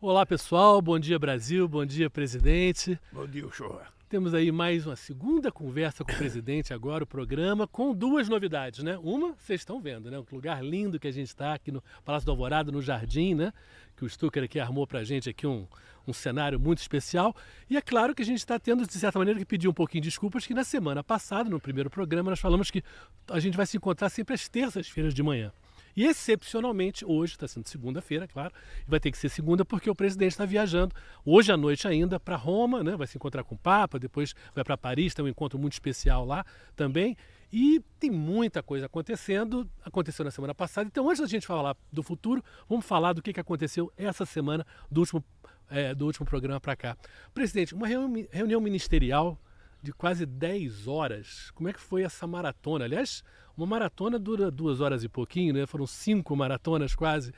Olá pessoal, bom dia Brasil, bom dia presidente. Bom dia, Uchoa. Temos aí mais uma segunda conversa com o presidente agora, o programa, com duas novidades, né? Uma, vocês estão vendo, né? Um lugar lindo que a gente está aqui no Palácio do Alvorada, no Jardim, né? Que o Stucker aqui armou pra gente aqui um, um cenário muito especial. E é claro que a gente está tendo, de certa maneira, que pedir um pouquinho de desculpas, que na semana passada, no primeiro programa, nós falamos que a gente vai se encontrar sempre às terças-feiras de manhã. E excepcionalmente, hoje, está sendo segunda-feira, é claro, vai ter que ser segunda porque o presidente está viajando hoje à noite ainda para Roma, né? vai se encontrar com o Papa, depois vai para Paris, tem um encontro muito especial lá também. E tem muita coisa acontecendo, aconteceu na semana passada. Então, antes da gente falar do futuro, vamos falar do que aconteceu essa semana do último é, do último programa para cá. Presidente, uma reunião ministerial de quase 10 horas. Como é que foi essa maratona? Aliás, uma maratona dura duas horas e pouquinho, né? Foram cinco maratonas quase,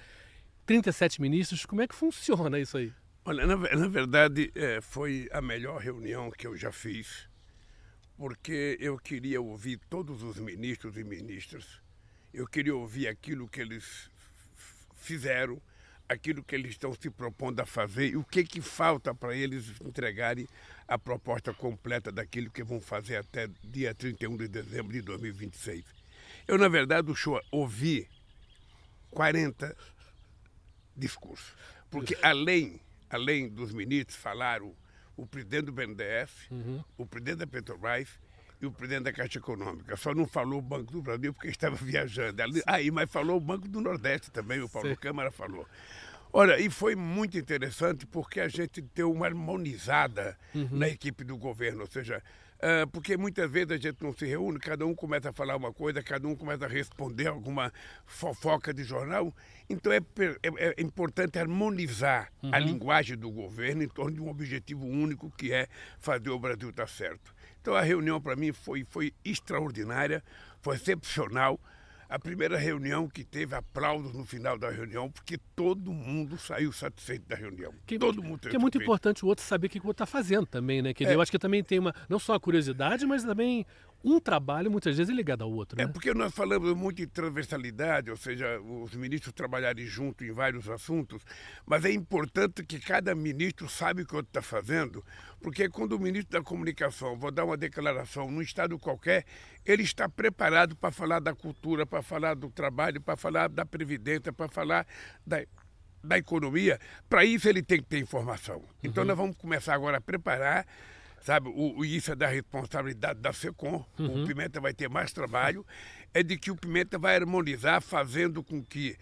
37 ministros. Como é que funciona isso aí? Olha, na, na verdade, é, foi a melhor reunião que eu já fiz, porque eu queria ouvir todos os ministros e ministras, eu queria ouvir aquilo que eles fizeram, aquilo que eles estão se propondo a fazer e o que, que falta para eles entregarem a proposta completa daquilo que vão fazer até dia 31 de dezembro de 2026. Eu, na verdade, show, ouvi 40 discursos, porque além, além dos ministros falaram o presidente do BNDES, uhum. o presidente da Petrobras, e o presidente da Caixa Econômica. Só não falou o Banco do Brasil porque estava viajando. Aí, ah, mas falou o Banco do Nordeste também, o Paulo Sim. Câmara falou. Olha, e foi muito interessante porque a gente deu uma harmonizada uhum. na equipe do governo, ou seja, uh, porque muitas vezes a gente não se reúne, cada um começa a falar uma coisa, cada um começa a responder alguma fofoca de jornal. Então é, é, é importante harmonizar uhum. a linguagem do governo em torno de um objetivo único que é fazer o Brasil estar certo. Então a reunião para mim foi, foi extraordinária, foi excepcional. A primeira reunião que teve aplausos no final da reunião, porque todo mundo saiu satisfeito da reunião. Que, todo mundo Que é muito importante o outro saber o que o outro está fazendo também, né? Que é. Eu acho que também tem uma, não só a curiosidade, mas também um trabalho muitas vezes é ligado ao outro. É né? É porque nós falamos muito de transversalidade, ou seja, os ministros trabalharem junto em vários assuntos, mas é importante que cada ministro saiba o que o outro está fazendo, porque quando o ministro da comunicação vou dar uma declaração num estado qualquer, ele está preparado para falar da cultura, para falar do trabalho, para falar da previdência, para falar da da economia, para isso ele tem que ter informação. Então uhum. nós vamos começar agora a preparar sabe? O, o, isso é da responsabilidade da FECOM. Uhum. O Pimenta vai ter mais trabalho. É de que o Pimenta vai harmonizar, fazendo com que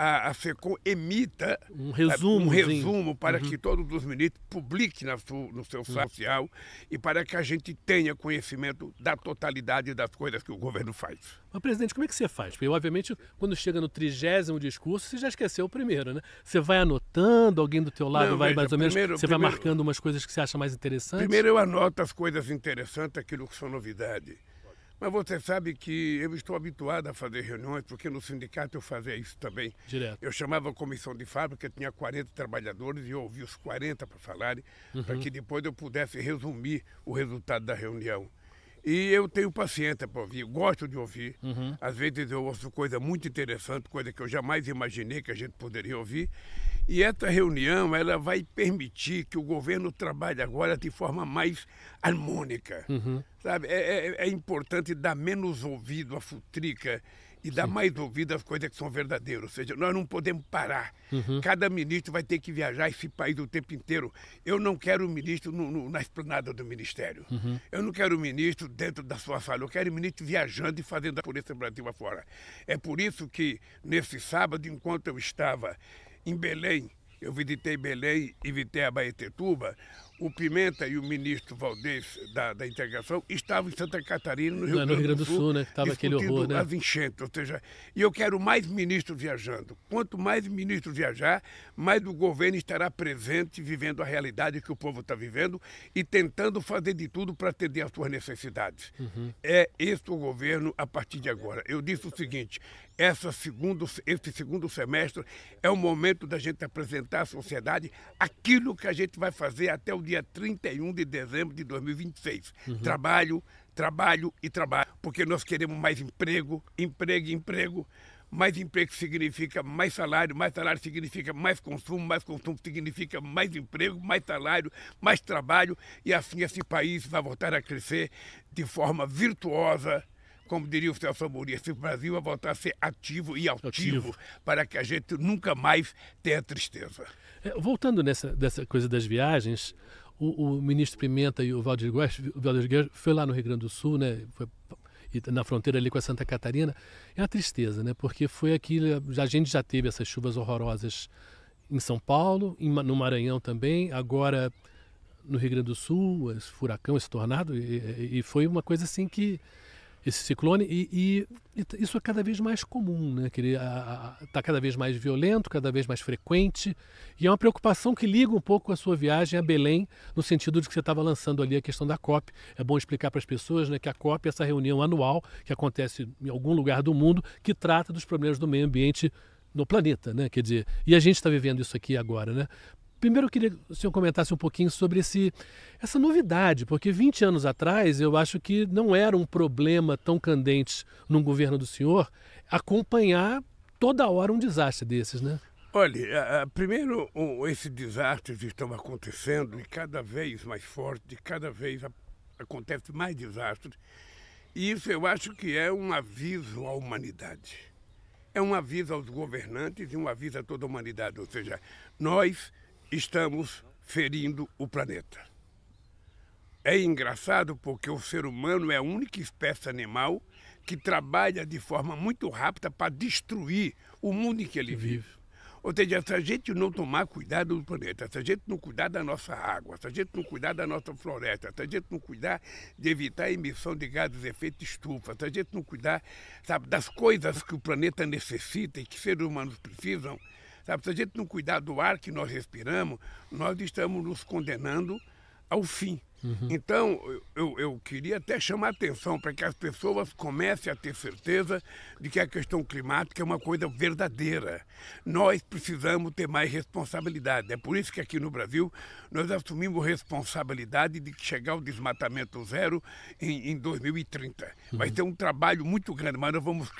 a, a emita um resumo, é, um resumo para uhum. que todos os ministros publiquem no seu uhum. social e para que a gente tenha conhecimento da totalidade das coisas que o governo faz. Mas, presidente, como é que você faz? Porque, obviamente, quando chega no trigésimo discurso, você já esqueceu o primeiro, né? Você vai anotando, alguém do teu lado Não, vai veja, mais ou menos, primeiro, você primeiro, vai marcando umas coisas que você acha mais interessantes? Primeiro eu anoto as coisas interessantes, aquilo que são novidades. Mas você sabe que eu estou habituado a fazer reuniões, porque no sindicato eu fazia isso também. Direto. Eu chamava a comissão de fábrica, tinha 40 trabalhadores e eu ouvi os 40 para falarem, uhum. para que depois eu pudesse resumir o resultado da reunião. E eu tenho paciência para ouvir, gosto de ouvir. Uhum. Às vezes eu ouço coisa muito interessante, coisa que eu jamais imaginei que a gente poderia ouvir. E essa reunião ela vai permitir que o governo trabalhe agora de forma mais harmônica. Uhum. Sabe? É, é, é importante dar menos ouvido à futrica e dar Sim. mais ouvido às coisas que são verdadeiras. Ou seja, nós não podemos parar. Uhum. Cada ministro vai ter que viajar esse país o tempo inteiro. Eu não quero o ministro no, no, na esplanada do ministério. Uhum. Eu não quero o ministro dentro da sua sala. Eu quero o ministro viajando e fazendo a polícia Brasil afora. É por isso que, nesse sábado, enquanto eu estava em Belém, eu visitei Belém e visitei a Baetetuba, o Pimenta e o ministro Valdez da, da integração estavam em Santa Catarina, no Rio, Não, Grande, no Rio Grande do Sul, Sul né? Estava aquele horror, né? as enchentes, ou seja, e eu quero mais ministros viajando. Quanto mais ministros viajar, mais o governo estará presente, vivendo a realidade que o povo está vivendo e tentando fazer de tudo para atender às suas necessidades. Uhum. É esse o governo a partir de agora. Eu disse o seguinte, essa segundo, esse segundo semestre é o momento da gente apresentar à sociedade aquilo que a gente vai fazer até o dia 31 de dezembro de 2026. Uhum. Trabalho, trabalho e trabalho. Porque nós queremos mais emprego, emprego, emprego. Mais emprego significa mais salário, mais salário significa mais consumo, mais consumo significa mais emprego, mais salário, mais trabalho. E assim esse país vai voltar a crescer de forma virtuosa como diria o Celso Amorim, o Brasil vai voltar a ser ativo e altivo, ativo. para que a gente nunca mais tenha tristeza. É, voltando nessa dessa coisa das viagens, o, o ministro Pimenta e o Valdir Guedes, o Valdir Guedes foi lá no Rio Grande do Sul, né? Foi na fronteira ali com a Santa Catarina. É uma tristeza, né? Porque foi aqui, a gente já teve essas chuvas horrorosas em São Paulo, em, no Maranhão também, agora no Rio Grande do Sul, esse furacão, esse tornado, e, e foi uma coisa assim que esse ciclone e, e, e, isso é cada vez mais comum, né? Que ele está cada vez mais violento, cada vez mais frequente e é uma preocupação que liga um pouco a sua viagem a Belém no sentido de que você estava lançando ali a questão da COP. É bom explicar para as pessoas, né, que a COP é essa reunião anual que acontece em algum lugar do mundo que trata dos problemas do meio ambiente no planeta, né? Quer dizer, e a gente está vivendo isso aqui agora, né? Primeiro eu queria que o senhor comentasse um pouquinho sobre esse, essa novidade, porque 20 anos atrás eu acho que não era um problema tão candente num governo do senhor acompanhar toda hora um desastre desses, né? Olha, primeiro, esses desastres estão acontecendo e cada vez mais forte, cada vez acontece mais desastres. E isso eu acho que é um aviso à humanidade. É um aviso aos governantes e um aviso a toda a humanidade. Ou seja, nós estamos ferindo o planeta. É engraçado porque o ser humano é a única espécie animal que trabalha de forma muito rápida para destruir o mundo em que ele vive. Ou seja, se a gente não tomar cuidado do planeta, se a gente não cuidar da nossa água, se a gente não cuidar da nossa floresta, se a gente não cuidar de evitar a emissão de gases de efeito estufa, se a gente não cuidar sabe, das coisas que o planeta necessita e que seres humanos precisam, Tá, Sabe? Se a gente não cuidar do ar que nós respiramos, nós estamos nos condenando ao fim. Uhum. Então, eu, eu queria até chamar atenção para que as pessoas comecem a ter certeza de que a questão climática é uma coisa verdadeira. Nós precisamos ter mais responsabilidade. É por isso que aqui no Brasil nós assumimos responsabilidade de chegar ao desmatamento zero em, em 2030. Uhum. Vai ter um trabalho muito grande, mas nós vamos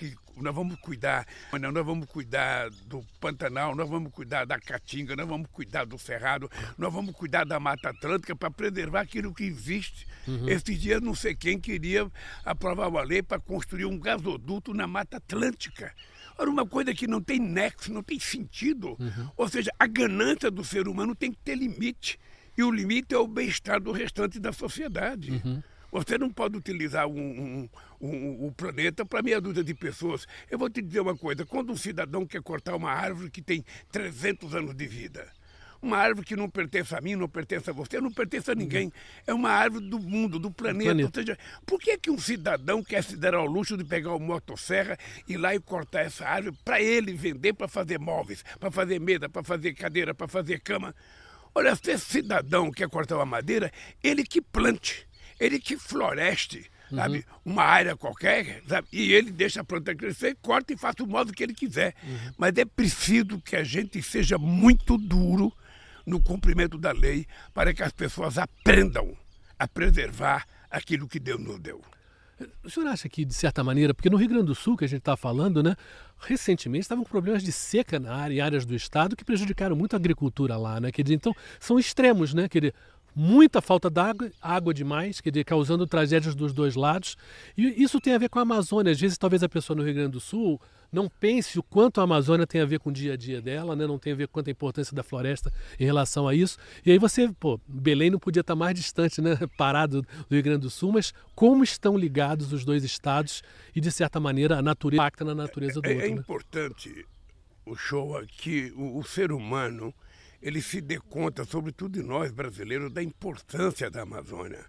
nós vamos cuidar, nós vamos cuidar do Pantanal, nós vamos cuidar da Caatinga, nós vamos cuidar do Cerrado, nós vamos cuidar da Mata Atlântica para preservar aquilo que existe. Uhum. Esses dias não sei quem queria aprovar uma lei para construir um gasoduto na Mata Atlântica. Era uma coisa que não tem nexo, não tem sentido. Uhum. Ou seja, a ganância do ser humano tem que ter limite. E o limite é o bem-estar do restante da sociedade. Uhum. Você não pode utilizar o um, um, um, um, planeta para meia dúzia de pessoas. Eu vou te dizer uma coisa: quando um cidadão quer cortar uma árvore que tem 300 anos de vida, uma árvore que não pertence a mim, não pertence a você, não pertence a ninguém. É uma árvore do mundo, do planeta. planeta. Ou seja, por que, que um cidadão quer se dar ao luxo de pegar uma motosserra e ir lá e cortar essa árvore para ele vender, para fazer móveis, para fazer mesa, para fazer cadeira, para fazer cama? Olha, se esse cidadão quer cortar uma madeira, ele que plante ele que floreste, uhum. sabe? Uma área qualquer, sabe? E ele deixa a planta crescer, corta e faz o modo que ele quiser. Uhum. Mas é preciso que a gente seja muito duro no cumprimento da lei para que as pessoas aprendam a preservar aquilo que Deus nos deu. O senhor acha que, de certa maneira, porque no Rio Grande do Sul, que a gente está falando, né, recentemente estavam com problemas de seca na área, em áreas do estado, que prejudicaram muito a agricultura lá, né? Quer dizer, então, são extremos, né? Quer dizer, muita falta d'água, água demais, quer dizer, causando tragédias dos dois lados. E isso tem a ver com a Amazônia. Às vezes, talvez a pessoa no Rio Grande do Sul não pense o quanto a Amazônia tem a ver com o dia a dia dela, né? não tem a ver com a importância da floresta em relação a isso. E aí você, pô, Belém não podia estar mais distante, né? parado do Rio Grande do Sul, mas como estão ligados os dois estados e, de certa maneira, a natureza impacta na natureza do é, é outro. É, né? importante o show aqui, o, o ser humano ele se dê conta, sobretudo nós brasileiros, da importância da Amazônia.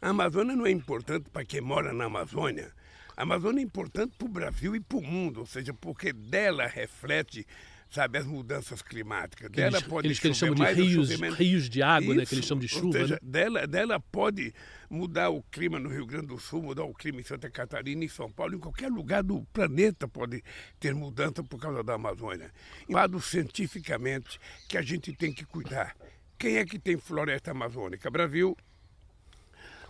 A Amazônia não é importante para quem mora na Amazônia. A Amazônia é importante para o Brasil e para o mundo, ou seja, porque dela reflete sabe, as mudanças climáticas. Que dela eles, pode eles, que eles chamam de rios, rios de água, Isso, né, que eles chamam de chuva. Seja, né? dela, dela pode mudar o clima no Rio Grande do Sul, mudar o clima em Santa Catarina, em São Paulo, em qualquer lugar do planeta pode ter mudança por causa da Amazônia. Lado cientificamente que a gente tem que cuidar. Quem é que tem floresta amazônica? Brasil,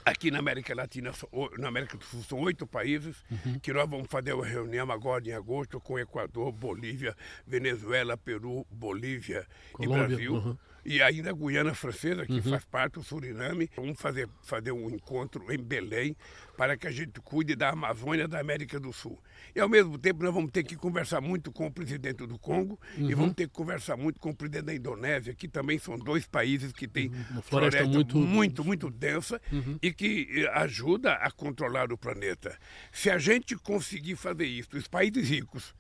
Aqui na América Latina, na América do Sul, são oito países uhum. que nós vamos fazer uma reunião agora em agosto com Equador, Bolívia, Venezuela, Peru, Bolívia Colômbia, e Brasil. Uhum e ainda a Guiana Francesa, que uhum. faz parte do Suriname. Vamos fazer, fazer um encontro em Belém para que a gente cuide da Amazônia da América do Sul. E, ao mesmo tempo, nós vamos ter que conversar muito com o presidente do Congo uhum. e vamos ter que conversar muito com o presidente da Indonésia, que também são dois países que têm uhum. uma floresta, floresta muito... muito, muito densa uhum. e que eh, ajuda a controlar o planeta. Se a gente conseguir fazer isso, os países ricos,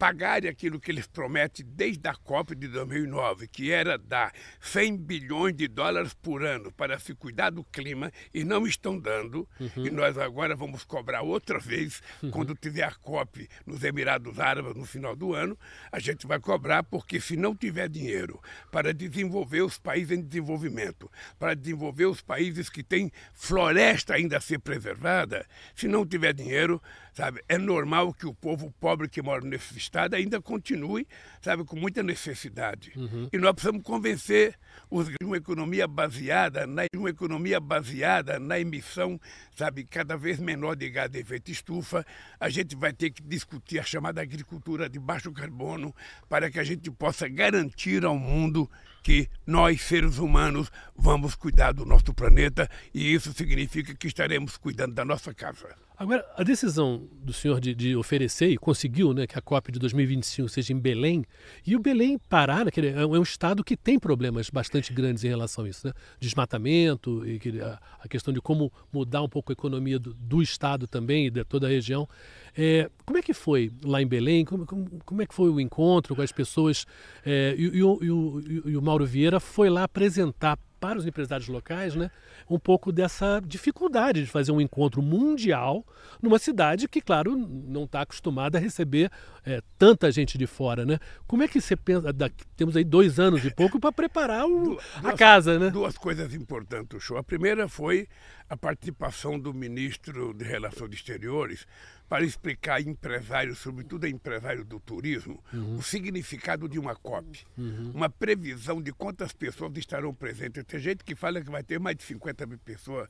pagarem aquilo que eles prometem desde a COP de 2009, que era dar 100 bilhões de dólares por ano para se cuidar do clima, e não estão dando, uhum. e nós agora vamos cobrar outra vez, uhum. quando tiver a COP nos Emirados Árabes no final do ano, a gente vai cobrar, porque se não tiver dinheiro para desenvolver os países em desenvolvimento, para desenvolver os países que têm floresta ainda a ser preservada, se não tiver dinheiro, sabe, é normal que o povo pobre que mora nesses Estado ainda continue, sabe, com muita necessidade. Uhum. E nós precisamos convencer os de uma economia baseada na uma economia baseada na emissão, sabe, cada vez menor de gás de efeito estufa. A gente vai ter que discutir a chamada agricultura de baixo carbono para que a gente possa garantir ao mundo que nós, seres humanos, vamos cuidar do nosso planeta e isso significa que estaremos cuidando da nossa casa. Agora, a decisão do senhor de, de oferecer e conseguiu né, que a COP de 2025 seja em Belém, e o Belém Pará né, é, é um estado que tem problemas bastante grandes em relação a isso, né? desmatamento e a, questão de como mudar um pouco a economia do, do estado também e de toda a região. É, como é que foi lá em Belém? Como, como, como, é que foi o encontro com as pessoas? É, e, e, e, e, o Mauro Vieira foi lá apresentar para os empresários locais né, um pouco dessa dificuldade de fazer um encontro mundial numa cidade que, claro, não está acostumada a receber é, tanta gente de fora, né? Como é que você pensa? Daqui, temos aí dois anos e pouco para preparar o, duas, a casa, né? Duas coisas importantes do show. A primeira foi a participação do ministro de Relações Exteriores para explicar a empresários, sobretudo a empresário do turismo, uhum. o significado de uma COP. Uhum. Uma previsão de quantas pessoas estarão presentes. Tem gente que fala que vai ter mais de 50 50 mil pessoas,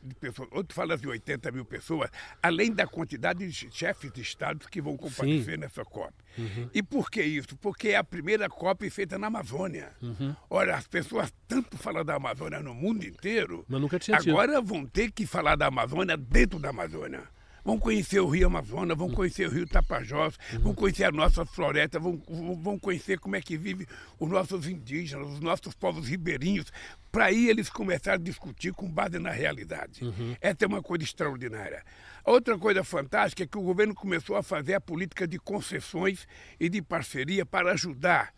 de pessoas, outro fala de 80 mil pessoas, além da quantidade de chefes de Estado que vão comparecer Sim. nessa COP. Uhum. E por que isso? Porque é a primeira COP feita na Amazônia. Uhum. Olha, as pessoas tanto falam da Amazônia no mundo inteiro, Mas nunca tinha agora tido. vão ter que falar da Amazônia dentro da Amazônia vão conhecer o Rio Amazonas, vão conhecer o Rio Tapajós, vão conhecer a nossa floresta, vão, vão conhecer como é que vivem os nossos indígenas, os nossos povos ribeirinhos, para aí eles começaram a discutir com base na realidade. Uhum. Essa é uma coisa extraordinária. Outra coisa fantástica é que o governo começou a fazer a política de concessões e de parceria para ajudar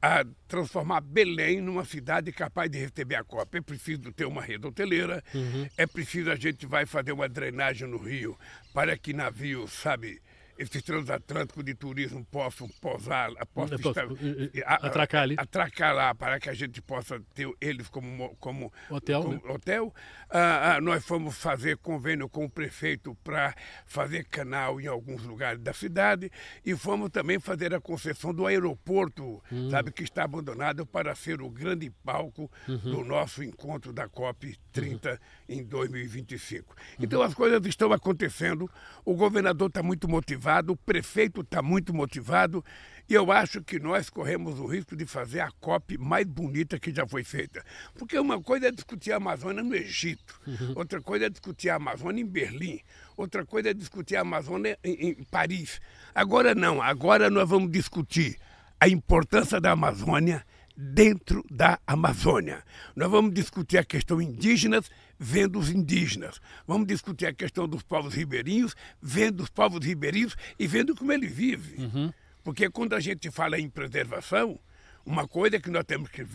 a transformar Belém numa cidade capaz de receber a Copa. É preciso ter uma rede hoteleira, uhum. é preciso a gente vai fazer uma drenagem no rio para que navios, sabe, esses transatlânticos de turismo possam pousar, possam eh, eh, atracar ali. Atracar lá, para que a gente possa ter eles como, como hotel. Como né? hotel. Ah, ah, nós fomos fazer convênio com o prefeito para fazer canal em alguns lugares da cidade e fomos também fazer a concessão do aeroporto, hum. sabe, que está abandonado para ser o grande palco uhum. do nosso encontro da COP30 uhum. em 2025. Uhum. Então as coisas estão acontecendo, o governador está muito motivado motivado, o prefeito está muito motivado e eu acho que nós corremos o risco de fazer a COP mais bonita que já foi feita. Porque uma coisa é discutir a Amazônia no Egito, uhum. outra coisa é discutir a Amazônia em Berlim, outra coisa é discutir a Amazônia em, em Paris. Agora não, agora nós vamos discutir a importância da Amazônia dentro da Amazônia. Nós vamos discutir a questão indígenas, vendo os indígenas. Vamos discutir a questão dos povos ribeirinhos, vendo os povos ribeirinhos e vendo como eles vivem. Uhum. Porque quando a gente fala em preservação, uma coisa que nós temos que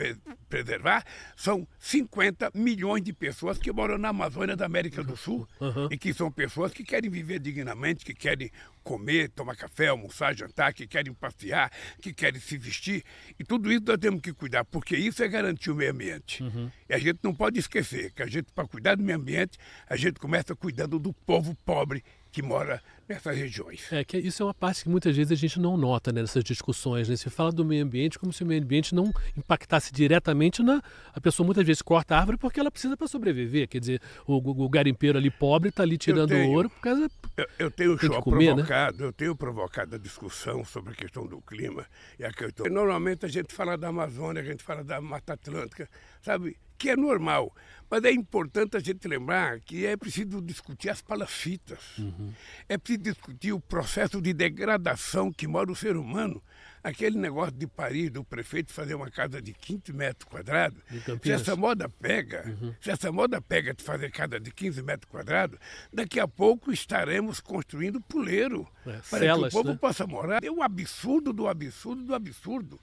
preservar são 50 milhões de pessoas que moram na Amazônia da América do Sul uhum. e que são pessoas que querem viver dignamente, que querem comer, tomar café, almoçar, jantar, que querem passear, que querem se vestir. E tudo isso nós temos que cuidar, porque isso é garantir o meio ambiente. Uhum. E a gente não pode esquecer que a gente, para cuidar do meio ambiente, a gente começa cuidando do povo pobre que mora nessas regiões. É que isso é uma parte que muitas vezes a gente não nota né, nessas discussões. Né? Se fala do meio ambiente como se o meio ambiente não impactasse diretamente na. A pessoa muitas vezes corta a árvore porque ela precisa para sobreviver. Quer dizer, o, o garimpeiro ali pobre está ali tirando tenho, ouro por causa. Eu, eu tenho tem show comer, né? provocado, né? eu tenho provocado a discussão sobre a questão do clima e a questão. Normalmente a gente fala da Amazônia, a gente fala da Mata Atlântica, sabe? que é normal. Mas é importante a gente lembrar que é preciso discutir as palafitas. Uhum. É preciso discutir o processo de degradação que mora o ser humano. Aquele negócio de Paris, do prefeito fazer uma casa de 15 metros quadrados. Se essa moda pega, uhum. se essa moda pega de fazer casa de 15 metros quadrados, daqui a pouco estaremos construindo puleiro é, para celas, que o povo né? possa morar. É um absurdo do absurdo do absurdo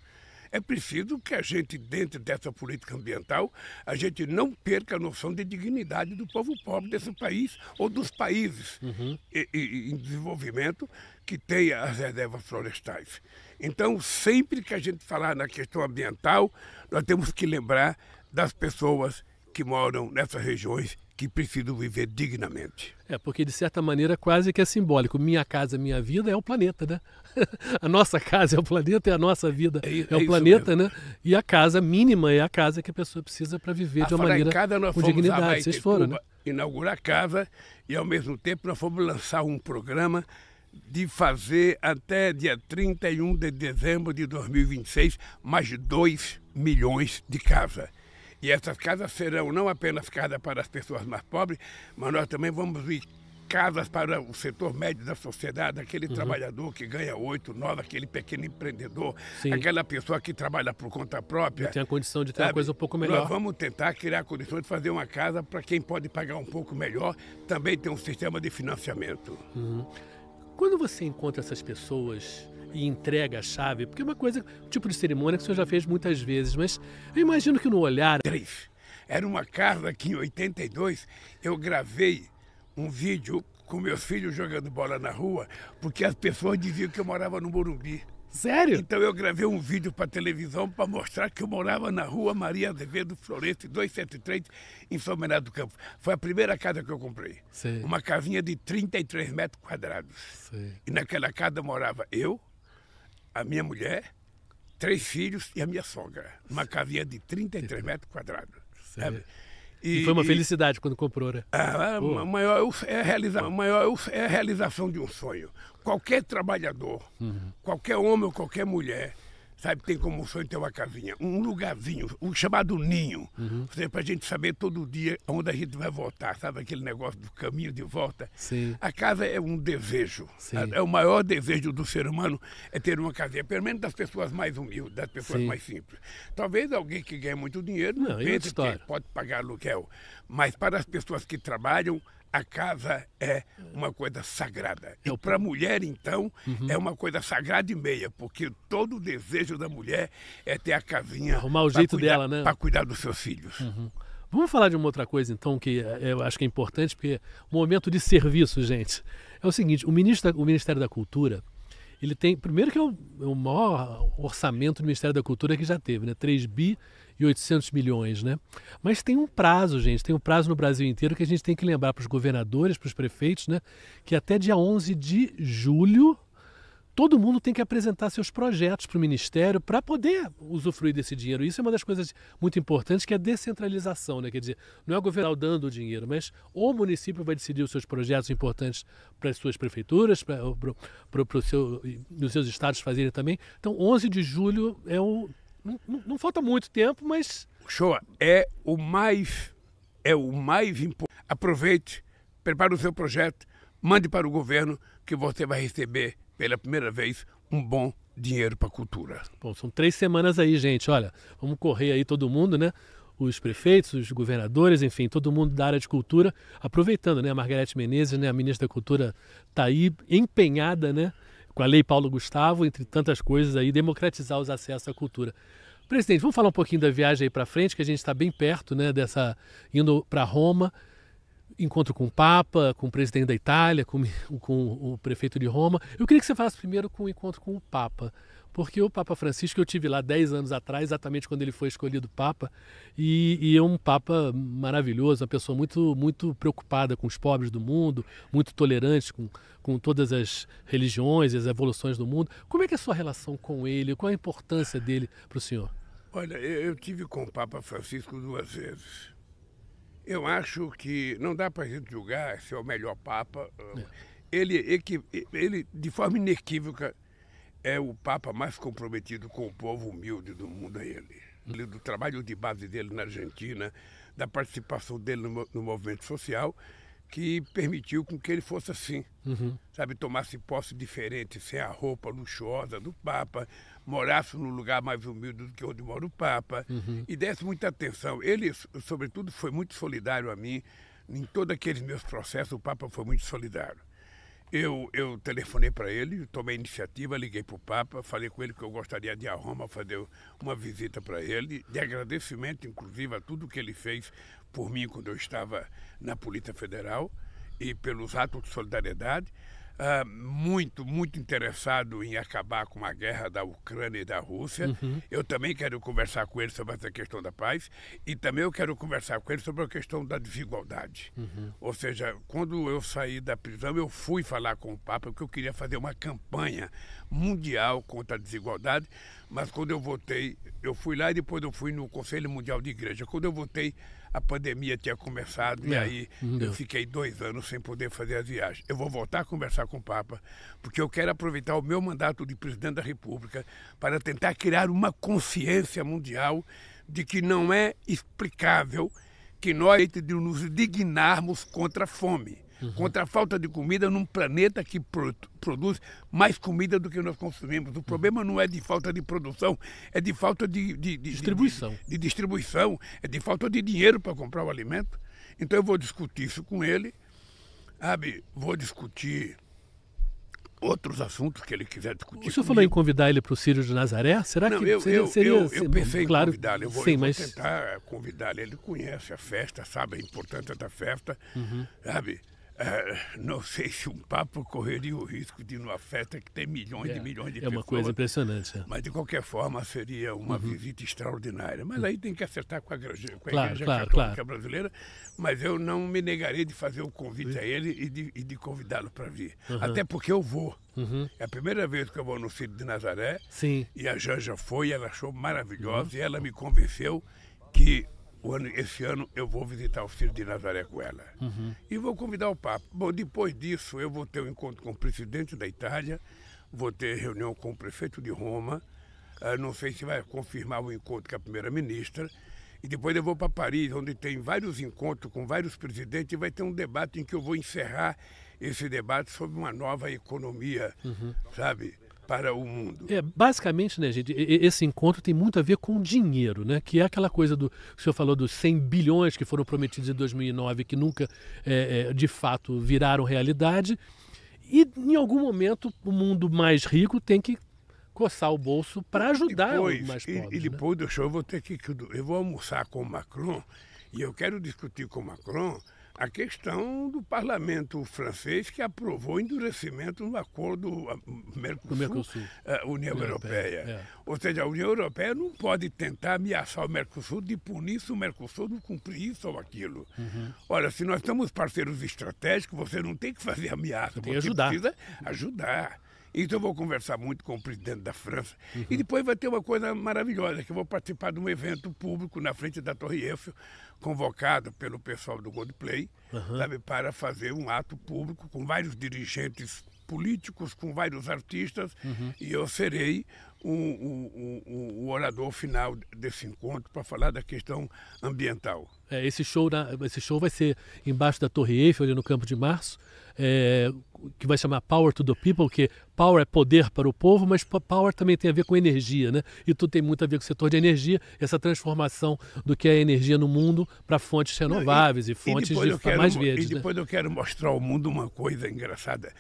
é preciso que a gente, dentro dessa política ambiental, a gente não perca a noção de dignidade do povo pobre desse país ou dos países uhum. em desenvolvimento que tenha as reservas florestais. Então, sempre que a gente falar na questão ambiental, nós temos que lembrar das pessoas que moram nessas regiões que prefiro viver dignamente. É, porque de certa maneira quase que é simbólico. Minha casa, minha vida é o planeta, né? a nossa casa é o planeta e é a nossa vida é, é, é o é planeta, mesmo. né? E a casa mínima é a casa que a pessoa precisa para viver a de uma maneira casa, com dignidade. Vocês foram, né? Inaugurar a casa e ao mesmo tempo nós fomos lançar um programa de fazer até dia 31 de dezembro de 2026 mais 2 milhões de casas. E essas casas serão não apenas casas para as pessoas mais pobres, mas nós também vamos vir casas para o setor médio da sociedade, aquele uhum. trabalhador que ganha oito, nove, aquele pequeno empreendedor, Sim. aquela pessoa que trabalha por conta própria. E tem a condição de ter sabe? uma coisa um pouco melhor. Nós vamos tentar criar condições de fazer uma casa para quem pode pagar um pouco melhor, também tem um sistema de financiamento. Uhum. Quando você encontra essas pessoas e entrega a chave? Porque é uma coisa, um tipo de cerimônia que o senhor já fez muitas vezes, mas eu imagino que no olhar. Três. Era uma casa que em 82 eu gravei um vídeo com meus filhos jogando bola na rua, porque as pessoas diziam que eu morava no Morumbi. Sério? Então eu gravei um vídeo para televisão para mostrar que eu morava na rua Maria Azevedo Floresta, 273, em São Bernardo do Campo. Foi a primeira casa que eu comprei. Sim. Uma casinha de 33 metros quadrados. Sim. E naquela casa morava eu, a minha mulher, três filhos e a minha sogra. Uma casinha de 33 metros quadrados. Sabe? É. E, e, foi uma felicidade e, quando comprou, né? Ah, é, a, maior, é a, realiza, a maior é a realização de um sonho. Qualquer trabalhador, uhum. qualquer homem ou qualquer mulher sabe? Tem como sonho ter uma casinha, um lugarzinho, o um chamado ninho, uhum. para a gente saber todo dia onde a gente vai voltar, sabe? Aquele negócio do caminho de volta. Sim. A casa é um desejo, Sim. é o maior desejo do ser humano é ter uma casinha, pelo menos das pessoas mais humildes, das pessoas Sim. mais simples. Talvez alguém que ganha muito dinheiro não, pense que pode pagar aluguel, mas para as pessoas que trabalham, a casa é uma coisa sagrada. E para a mulher, então, uhum. é uma coisa sagrada e meia, porque todo o desejo da mulher é ter a casinha. Arrumar o jeito cuidar, dela, né? Para cuidar dos seus filhos. Uhum. Vamos falar de uma outra coisa, então, que é, é, eu acho que é importante, porque momento de serviço, gente. É o seguinte: o, ministro, o Ministério da Cultura. Ele tem, primeiro que é o, é o maior orçamento do Ministério da Cultura que já teve, né? 3 bi e 800 milhões, né? Mas tem um prazo, gente, tem um prazo no Brasil inteiro que a gente tem que lembrar para os governadores, para os prefeitos, né? Que até dia 11 de julho todo mundo tem que apresentar seus projetos para o Ministério para poder usufruir desse dinheiro. Isso é uma das coisas muito importantes, que é a descentralização, né? Quer dizer, não é o governo dando o dinheiro, mas o município vai decidir os seus projetos importantes para as suas prefeituras, para, seu, os seus estados fazerem também. Então, 11 de julho é o não, não, falta muito tempo, mas. show é o mais. É o mais importante. Aproveite, prepare o seu projeto, mande para o governo que você vai receber pela primeira vez um bom dinheiro para a cultura. Bom, são três semanas aí, gente. Olha, vamos correr aí todo mundo, né? Os prefeitos, os governadores, enfim, todo mundo da área de cultura, aproveitando, né? A Margarete Menezes, né? A ministra da Cultura está aí empenhada, né? com a Lei Paulo Gustavo, entre tantas coisas aí, democratizar os acessos à cultura. Presidente, vamos falar um pouquinho da viagem aí para frente, que a gente está bem perto, né, dessa indo para Roma, encontro com o Papa, com o presidente da Itália, com, com o prefeito de Roma. Eu queria que você falasse primeiro com o encontro com o Papa porque o Papa Francisco, eu tive lá 10 anos atrás, exatamente quando ele foi escolhido Papa, e, e é um Papa maravilhoso, uma pessoa muito, muito preocupada com os pobres do mundo, muito tolerante com, com todas as religiões e as evoluções do mundo. Como é que é a sua relação com ele? Qual a importância dele para o senhor? Olha, eu tive com o Papa Francisco duas vezes. Eu acho que não dá para a gente julgar se é o melhor Papa. É. Ele, ele, ele, de forma inequívoca, é o Papa mais comprometido com o povo humilde do mundo, é ele. Do trabalho de base dele na Argentina, da participação dele no, no movimento social, que permitiu com que ele fosse assim, uhum. sabe, tomasse posse diferente, sem a roupa luxuosa do Papa, morasse num lugar mais humilde do que onde mora o Papa, uhum. e desse muita atenção. Ele, sobretudo, foi muito solidário a mim, em todos aqueles meus processos, o Papa foi muito solidário. Eu, eu telefonei para ele, tomei iniciativa, liguei para o Papa, falei com ele que eu gostaria de ir a Roma fazer uma visita para ele, de agradecimento, inclusive, a tudo que ele fez por mim quando eu estava na Polícia Federal e pelos atos de solidariedade uh, muito, muito interessado em acabar com a guerra da Ucrânia e da Rússia. Uhum. Eu também quero conversar com ele sobre essa questão da paz e também eu quero conversar com ele sobre a questão da desigualdade. Uhum. Ou seja, quando eu saí da prisão, eu fui falar com o Papa que eu queria fazer uma campanha mundial contra a desigualdade, mas quando eu votei, eu fui lá e depois eu fui no Conselho Mundial de Igreja. Quando eu votei a pandemia tinha começado é, e aí eu fiquei dois anos sem poder fazer as viagens. Eu vou voltar a conversar com o Papa, porque eu quero aproveitar o meu mandato de presidente da República para tentar criar uma consciência mundial de que não é explicável que nós de nos dignarmos contra a fome uhum. contra a falta de comida num planeta que pro, produz mais comida do que nós consumimos. O uhum. problema não é de falta de produção, é de falta de, de, de distribuição. De, de distribuição, é de falta de dinheiro para comprar o alimento. Então eu vou discutir isso com ele, sabe? Vou discutir outros assuntos que ele quiser discutir. O senhor comigo. falou em convidar ele para o Círio de Nazaré? Será não, que eu, seria, eu, seria eu, eu pensei claro, em convidar eu vou, sim, eu vou mas... tentar convidá-lo. Ele conhece a festa, sabe a importância da festa, uhum. sabe? É, não sei se um papo correria o risco de uma festa que tem milhões é, e milhões de pessoas. É uma coisa impressionante. É. Mas de qualquer forma seria uma uhum. visita extraordinária. Mas uhum. aí tem que acertar com a, igreja, com a claro, igreja claro, Católica claro. Brasileira. Mas eu não me negarei de fazer o convite uhum. a ele e de, de convidá-lo para vir. Uhum. Até porque eu vou. Uhum. É a primeira vez que eu vou no Círio de Nazaré. Sim. E a Janja foi, ela achou maravilhosa uhum. e ela me convenceu que ano, esse ano eu vou visitar o filho de Nazaré com ela. Uhum. E vou convidar o Papa. Bom, depois disso eu vou ter um encontro com o presidente da Itália, vou ter reunião com o prefeito de Roma, uh, não sei se vai confirmar o encontro com a primeira-ministra, e depois eu vou para Paris, onde tem vários encontros com vários presidentes, e vai ter um debate em que eu vou encerrar esse debate sobre uma nova economia, uhum. sabe? para o mundo. É, basicamente, né, gente, esse encontro tem muito a ver com dinheiro, né? Que é aquela coisa do o senhor falou dos 100 bilhões que foram prometidos em 2009 que nunca é, é, de fato viraram realidade. E em algum momento o mundo mais rico tem que coçar o bolso para ajudar depois, os mais pobres. E, e né? depois né? do show eu vou ter que eu vou almoçar com o Macron e eu quero discutir com o Macron a questão do parlamento francês que aprovou o endurecimento no acordo ah, Mercosul, Mercosul. Eh, União Europeia. Europeia. É. Ou seja, a União Europeia não pode tentar ameaçar o Mercosul de punir se o Mercosul não cumprir isso ou aquilo. Uhum. Olha, se nós estamos parceiros estratégicos, você não tem que fazer ameaça, tem você ajudar. precisa ajudar. Então vou conversar muito com o presidente da França. Uhum. E depois vai ter uma coisa maravilhosa, que eu vou participar de um evento público na frente da Torre Eiffel, convocado pelo pessoal do Goldplay, uhum. sabe, para fazer um ato público com vários dirigentes políticos, com vários artistas, uhum. e eu serei o, o, o, o, orador final desse encontro para falar da questão ambiental. É, esse, show na, esse show vai ser embaixo da Torre Eiffel, ali no Campo de Março é, que vai chamar Power to the People, que power é poder para o povo, mas power também tem a ver com energia, né? E tudo tem muito a ver com o setor de energia, essa transformação do que é energia no mundo para fontes renováveis Não, e, e, fontes e de, quero, mais verdes. E né? depois né? eu quero mostrar ao mundo uma coisa engraçada.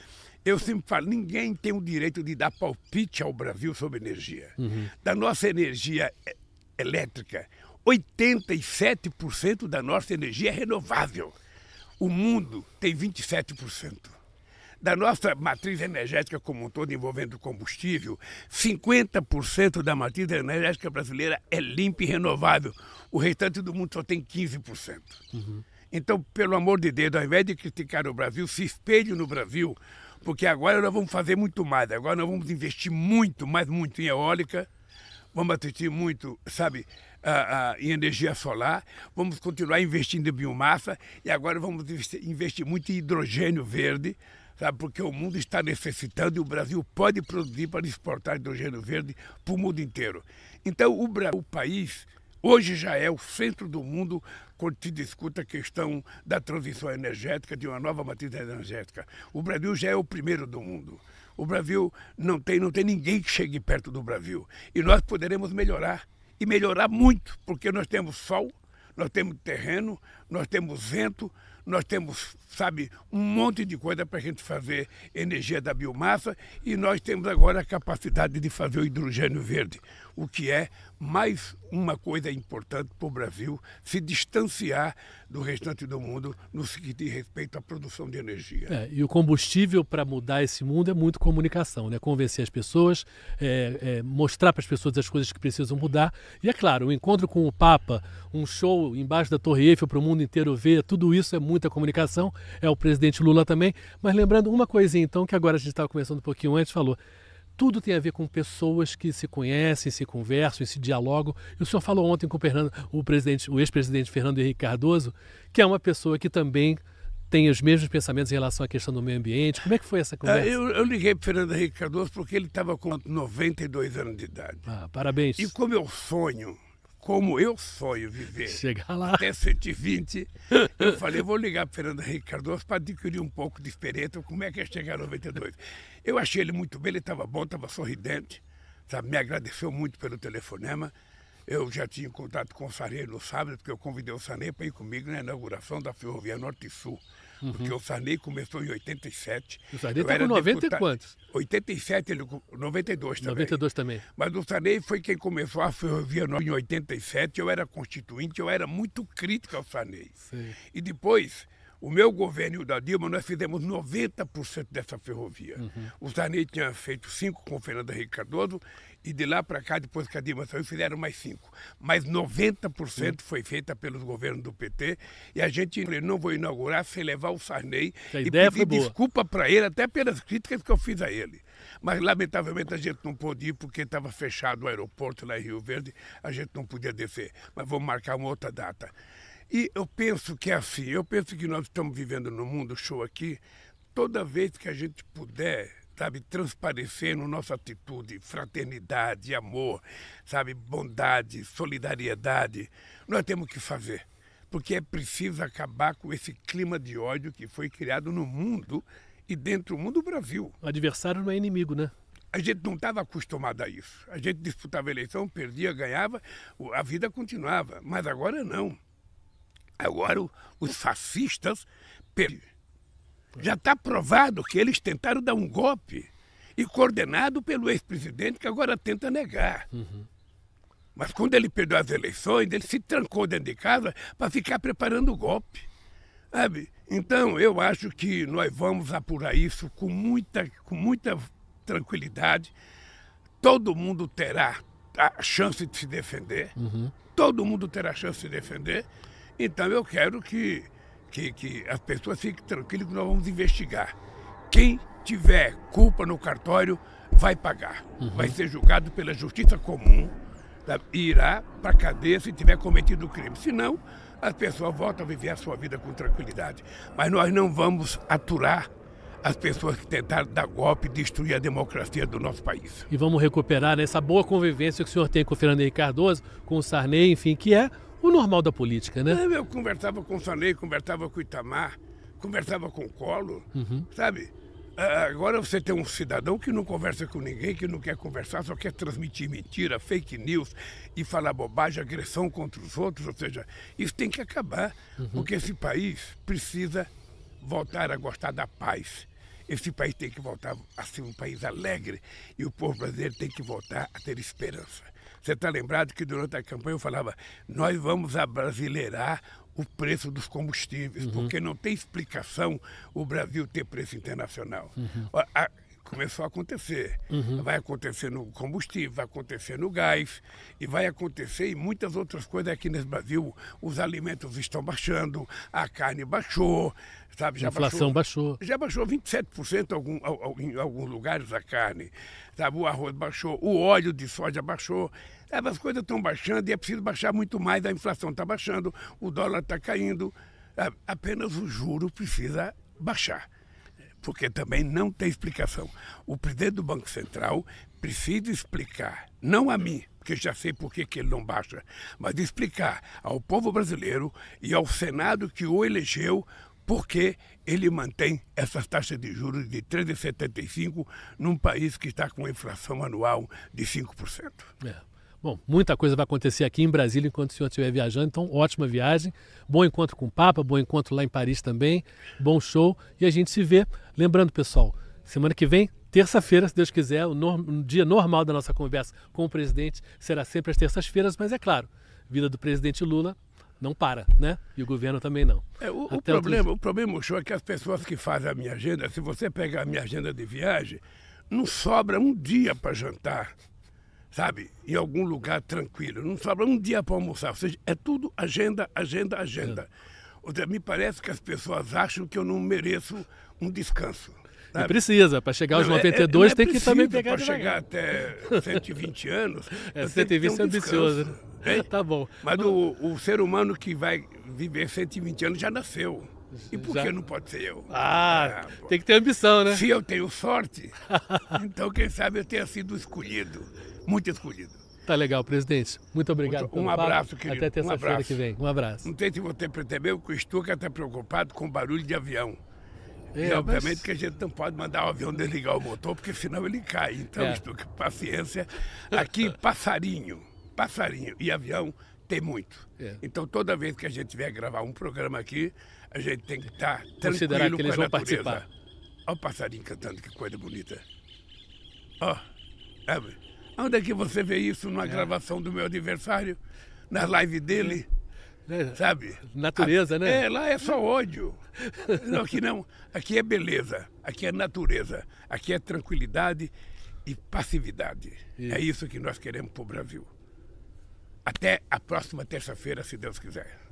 Eu sempre falo, ninguém tem o direito de dar palpite ao Brasil sobre energia. Uhum. Da nossa energia é, elétrica, 87% da nossa energia é renovável. O mundo tem 27%. Da nossa matriz energética como um todo envolvendo combustível, 50% da matriz energética brasileira é limpa e renovável. O restante do mundo só tem 15%. Uhum. Então, pelo amor de Deus, ao invés de criticar o Brasil, se espelhe no Brasil, porque agora nós vamos fazer muito mais. Agora nós vamos investir muito, mais muito em eólica. Vamos assistir muito, sabe, em energia solar, vamos continuar investindo em biomassa e agora vamos investir muito em hidrogênio verde, sabe? porque o mundo está necessitando e o Brasil pode produzir para exportar hidrogênio verde para o mundo inteiro. Então, o, o país hoje já é o centro do mundo quando se discute a questão da transição energética, de uma nova matriz energética. O Brasil já é o primeiro do mundo. O Brasil não tem, não tem ninguém que chegue perto do Brasil. E nós poderemos melhorar e melhorar muito, porque nós temos sol, nós temos terreno, nós temos vento, nós temos, sabe, um monte de coisa para a gente fazer energia da biomassa e nós temos agora a capacidade de fazer o hidrogênio verde, o que é mais uma coisa importante para o Brasil se distanciar do restante do mundo no que diz respeito à produção de energia. É, e o combustível para mudar esse mundo é muito comunicação, né? convencer as pessoas, é, é, mostrar para as pessoas as coisas que precisam mudar. E é claro, o um encontro com o Papa, um show embaixo da Torre Eiffel para o mundo inteiro ver, tudo isso é muita comunicação, é o presidente Lula também. Mas lembrando uma coisinha então, que agora a gente estava conversando um pouquinho antes, falou tudo tem a ver com pessoas que se conhecem, se conversam, se dialogam. E o senhor falou ontem com o, Fernando, o, presidente, o ex-presidente Fernando Henrique Cardoso, que é uma pessoa que também tem os mesmos pensamentos em relação à questão do meio ambiente. Como é que foi essa é, conversa? Eu, eu liguei para Fernando Henrique Cardoso porque ele estava com 92 anos de idade. Ah, parabéns. E como eu é sonho como eu sonho viver Chegar lá. até 120, eu falei, vou ligar para Fernando Henrique Cardoso para adquirir um pouco de experiência, como é que é chegar a 92. Eu achei ele muito bem, ele estava bom, estava sorridente, sabe? me agradeceu muito pelo telefonema. Eu já tinha contato com o Sarney no sábado, porque eu convidei o Sarney para ir comigo na inauguração da Ferrovia Norte e Sul. Uhum. Porque o Sarney começou em 87. O Sarney está com 90 deputado, e quantos? 87, ele, 92 também. 92 também. Mas o Sarney foi quem começou a ferrovia em 87. Eu era constituinte, eu era muito crítico ao Sarney. Sim. E depois o meu governo e o da Dilma, nós fizemos 90% dessa ferrovia. Uhum. O Sarney tinha feito cinco com o Fernando Henrique Cardoso e de lá para cá, depois que a Dilma saiu, fizeram mais cinco. Mas 90% uhum. foi feita pelos governos do PT e a gente não vou inaugurar sem levar o Sarney que e pedir desculpa para ele, até pelas críticas que eu fiz a ele. Mas, lamentavelmente, a gente não pôde ir porque estava fechado o aeroporto lá em Rio Verde, a gente não podia descer. Mas vamos marcar uma outra data. E eu penso que é assim, eu penso que nós estamos vivendo no mundo show aqui, toda vez que a gente puder, sabe, transparecer no nossa atitude, fraternidade, amor, sabe, bondade, solidariedade, nós temos que fazer. Porque é preciso acabar com esse clima de ódio que foi criado no mundo e dentro do mundo, do Brasil. O adversário não é inimigo, né? A gente não estava acostumado a isso. A gente disputava a eleição, perdia, ganhava, a vida continuava. Mas agora não. Agora, os fascistas. Já está provado que eles tentaram dar um golpe e coordenado pelo ex-presidente que agora tenta negar. Uhum. Mas quando ele perdeu as eleições, ele se trancou dentro de casa para ficar preparando o golpe. Sabe? Então, eu acho que nós vamos apurar isso com muita, com muita tranquilidade. Todo mundo terá a chance de se defender. Uhum. Todo mundo terá a chance de se defender. Então eu quero que, que, que as pessoas fiquem tranquilas que nós vamos investigar. Quem tiver culpa no cartório vai pagar. Uhum. Vai ser julgado pela justiça comum e tá? irá para a cadeia se tiver cometido o crime. Se não, as pessoas voltam a viver a sua vida com tranquilidade. Mas nós não vamos aturar as pessoas que tentaram dar golpe e destruir a democracia do nosso país. E vamos recuperar essa boa convivência que o senhor tem com o Fernando Henrique Cardoso, com o Sarney, enfim, que é o normal da política, né? É, eu conversava com o Sanei, conversava com o Itamar, conversava com o Colo, uhum. sabe? Agora você tem um cidadão que não conversa com ninguém, que não quer conversar, só quer transmitir mentira, fake news e falar bobagem, agressão contra os outros. Ou seja, isso tem que acabar, uhum. porque esse país precisa voltar a gostar da paz. Esse país tem que voltar a ser um país alegre e o povo brasileiro tem que voltar a ter esperança. Você está lembrado que durante a campanha eu falava: nós vamos abrasileirar o preço dos combustíveis, uhum. porque não tem explicação o Brasil ter preço internacional. Uhum. A, começou a acontecer. Uhum. Vai acontecer no combustível, vai acontecer no gás e vai acontecer em muitas outras coisas aqui nesse Brasil. Os alimentos estão baixando, a carne baixou, sabe? Já a inflação baixou, baixou, Já baixou 27% em alguns lugares a carne, sabe? O arroz baixou, o óleo de soja baixou. As coisas estão baixando e é preciso baixar muito mais. A inflação está baixando, o dólar está caindo. Apenas o juro precisa baixar porque também não tem explicação. O presidente do Banco Central precisa explicar, não a mim, porque já sei por que, ele não baixa, mas explicar ao povo brasileiro e ao Senado que o elegeu porque ele mantém essas taxas de juros de 3,75 num país que está com inflação anual de 5%. É. Bom, muita coisa vai acontecer aqui em Brasília enquanto o senhor estiver viajando, então ótima viagem, bom encontro com o Papa, bom encontro lá em Paris também, bom show e a gente se vê. Lembrando, pessoal, semana que vem, terça-feira, se Deus quiser, o no... dia normal da nossa conversa com o presidente será sempre às terças-feiras, mas é claro, vida do presidente Lula não para, né? E o governo também não. É, o, o, problema, outro... o problema, show, é que as pessoas que fazem a minha agenda, se você pegar a minha agenda de viagem, não sobra um dia para jantar sabe, em algum lugar tranquilo. Não sobra um dia para almoçar. Ou seja, é tudo agenda, agenda, agenda. É. ou Seja, me parece que as pessoas acham que eu não mereço um descanso. Sabe? E precisa, para chegar aos não, 92 é, é, é, tem que também pegar Para chegar até 120 anos. É, 120 é um ambicioso, né? Tá bom. Mas o, o ser humano que vai viver 120 anos já nasceu. E por Já... que não pode ser eu? Ah, ah tem que ter ambição, né? Se eu tenho sorte, então quem sabe eu tenha sido escolhido muito escolhido. Tá legal, presidente. Muito obrigado muito, Um abraço, papo. querido. Até terça-feira um que vem. Um abraço. Não sei se você percebeu que o Stuka está preocupado com barulho de avião. É, e obviamente mas... que a gente não pode mandar o avião desligar o motor, porque senão ele cai. Então, é. paciência. Aqui, passarinho, passarinho e avião tem muito. É. Então, toda vez que a gente vier gravar um programa aqui, a gente tem que estar tá Considerar que eles vão natureza. participar. Olha o passarinho cantando, que coisa bonita. Ó, oh, é, Onde é que você vê isso numa é. gravação do meu adversário Na live dele? É. é. Sabe? Natureza, A, ah, né? É, lá é só ódio. não, aqui não. Aqui é beleza, aqui é natureza, aqui é tranquilidade e passividade. É isso. É isso que nós queremos para o Brasil. Até a próxima terça-feira, se Deus quiser.